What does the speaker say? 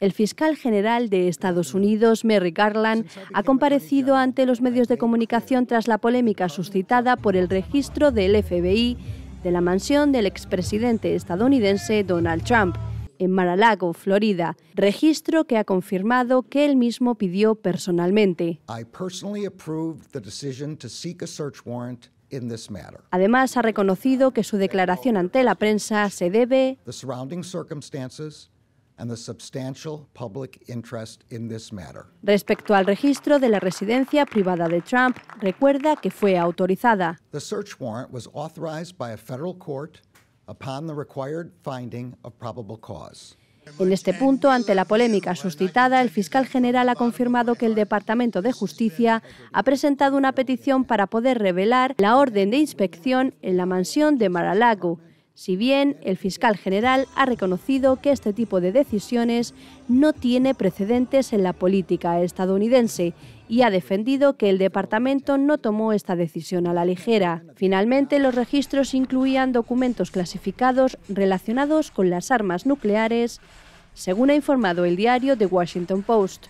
El fiscal general de Estados Unidos, Merrick Garland, ha comparecido ante los medios de comunicación tras la polémica suscitada por el registro del FBI de la mansión del expresidente estadounidense Donald Trump en Mar-a-Lago, Florida, registro que ha confirmado que él mismo pidió personalmente. Además, ha reconocido que su declaración ante la prensa se debe and the substantial public interest in this matter. Respecto al registro de la residencia privada de Trump, recuerda que fue autorizada. The search warrant was authorized by a federal court upon the required finding of probable cause. En este punto, ante la polémica suscitada, el fiscal general ha confirmado que el Departamento de Justicia ha presentado una petición para poder revelar la orden de inspección en la mansión de Mar-a-Lago, si bien el fiscal general ha reconocido que este tipo de decisiones no tiene precedentes en la política estadounidense y ha defendido que el departamento no tomó esta decisión a la ligera. Finalmente, los registros incluían documentos clasificados relacionados con las armas nucleares, según ha informado el diario The Washington Post.